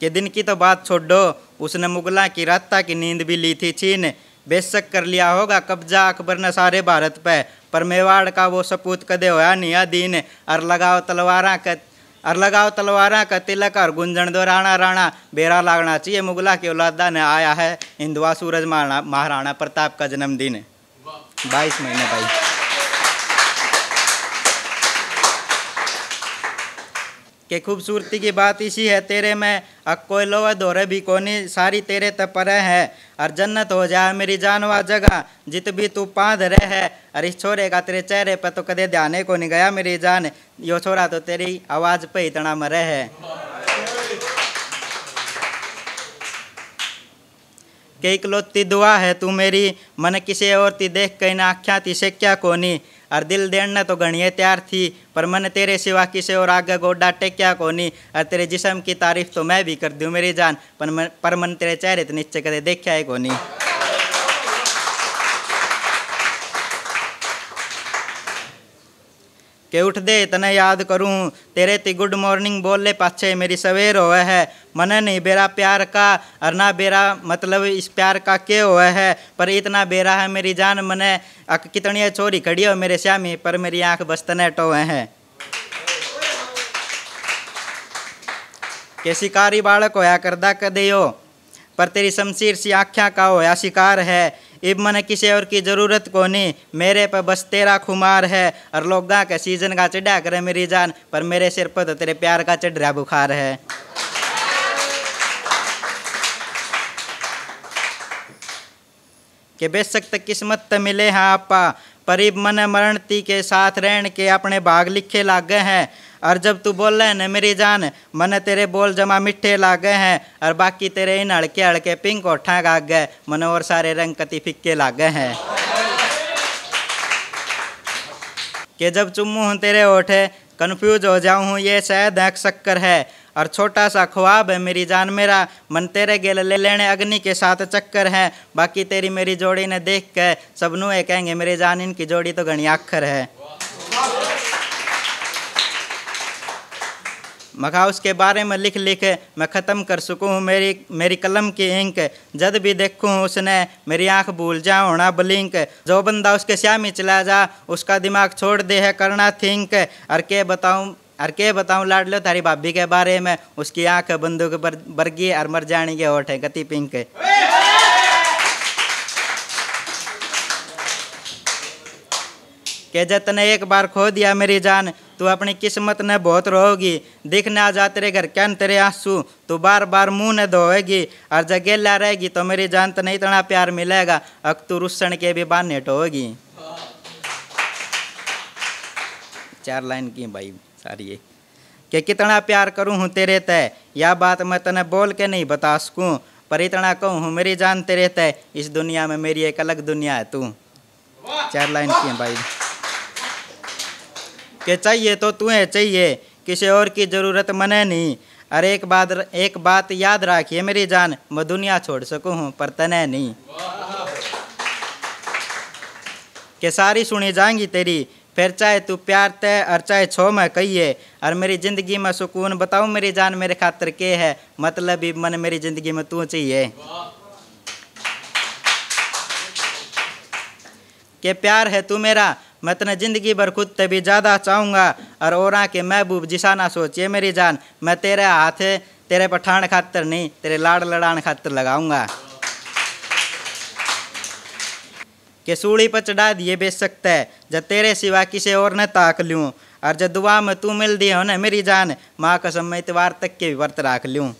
कि दिन की तो बात छोड़ दो उसने मुगला की रास्ता की नींद भी ली थी छीन बेशक कर लिया होगा कब्जा अकबर ने सारे भारत पे पर मेवाड़ का वो सपूत कदे होया निया दीन अर लगाओ तलवारा का अर लगाओ तलवारा का तिलक और गुंजन दो राणा राणा बेरा लागना चाहिए मुगला के औलादा ने आया है इंदुआ सूरज महाराणा महाराणा प्रताप का जन्मदिन बाईस महीने भाई कि खूबसूरती की बात इसी है तेरे में अक्कोलो लोह दोरे भी कोनी सारी तेरे तपरे है और जन्नत हो जाए मेरी जानवा जगह जित भी तू पाँध रहे है और इस छोरे का तेरे चेहरे पर तो कदे ध्यान को नहीं गया मेरी जान यो छोरा तो तेरी आवाज़ पे इतना मरे है के इकलौती दुआ है तू मेरी मन किसे और ती देख कहीं ना आख्या से क्या कोनी और दिल देण न तो गणिए तैयार थी पर मन तेरे सिवा किसे और आगे गोडा क्या कोनी और तेरे जिसम की तारीफ तो मैं भी कर दूँ मेरी जान पर मन पर मन तेरे चेहरे तो निश्चय कदे देखा है कोनी के उठ दे इतने याद करूँ तेरे ती गुड मॉर्निंग बोल ले पाछे मेरी सवेर हो है मन नहीं बेरा प्यार का अरना बेरा मतलब इस प्यार का के हो है पर इतना बेरा है मेरी जान मने अक कितनी छोरी खड़ी हो मेरे श्यामी पर मेरी आँख बस्तने टोए हैं के शिकारी बाड़क होया करदा कदे हो पर तेरी शमशीर सी आख्या का होया शिकार है इब मन किसी और की ज़रूरत को नहीं मेरे पर बस तेरा खुमार है और लोगा के सीजन का चढ़ा करे मेरी जान पर मेरे सिर पर तो तेरे प्यार का चढ़ रहा बुखार है कि बेशक तक किस्मत तो मिले हैं हाँ आपा परिब मन मरणती के साथ रहन के अपने भाग लिखे लागे हैं और जब तू बोल रहे हैं ना मेरी जान मन तेरे बोल जमा मिठे लागे हैं और बाकी तेरे इन हड़के हड़के पिंक और ठाक आ गए मन और सारे रंग कति फिक्के लागे हैं कि जब चुम्मू हूँ तेरे ओठे कन्फ्यूज हो जाऊँ हूँ ये शायद एक शक्कर है और छोटा सा ख्वाब है मेरी जान मेरा मन तेरे गेल ले लेने अग्नि के साथ चक्कर है बाकी तेरी मेरी जोड़ी ने देख के सबनू ये कहेंगे मेरी जान इनकी जोड़ी तो घनी आखर है मखा उसके बारे में लिख लिख मैं ख़त्म कर सकूँ मेरी मेरी कलम की इंक जद भी देखूँ उसने मेरी आँख भूल जाऊँ होना ब्लिंक जो बंदा उसके श्यामी चला जा उसका दिमाग छोड़ दे है करना थिंक और के बताऊँ और के बताऊँ लाडलो तारी भाभी के बारे में उसकी आँख बंदूक बर, बरगी और मर जाने के होठ है गति पिंक के जा तने एक बार खो दिया मेरी जान तू अपनी किस्मत ने बहुत रोगी न आ जा तेरे घर क्या तेरे आंसू तू बार बार मुंह ने धोएगी और जब गेला रहेगी तो मेरी जान तो नहीं इतना प्यार मिलेगा अब तू रुसन के भी बाने टोगी चार लाइन की भाई सारी ये कि कितना प्यार करूँ हूँ तेरे तय यह बात मैं तने बोल के नहीं बता सकूँ पर इतना कहूँ हूँ मेरी जान तेरे तय इस दुनिया में मेरी एक अलग दुनिया है तू चार लाइन की है भाई कि चाहिए तो तू चाहिए किसी और की ज़रूरत मने नहीं अरे एक बात एक बात याद रखिए मेरी जान मैं दुनिया छोड़ सकूँ हूँ पर तने नहीं के सारी सुनी जाएंगी तेरी फिर चाहे तू प्यार तय और चाहे छो में कहिए और मेरी ज़िंदगी में सुकून बताऊँ मेरी जान मेरे खातर के है मतलब ही मन मेरी ज़िंदगी में तू चाहिए के प्यार है तू मेरा मैं इतने ज़िंदगी भर खुद तभी ज़्यादा चाहूँगा और और के महबूब जिसाना सोचिए मेरी जान मैं तेरे हाथ तेरे पठान खातर नहीं तेरे लाड़ लड़ान खातर लगाऊंगा कि सूढ़ी पर चढ़ा दिए बेच सकते है जब तेरे सिवा किसी और ने ताक लूँ और जब दुआ में तू मिल दिए हो ना मेरी जान माँ कसम में इतवार तक के भी वर्त राख लूँ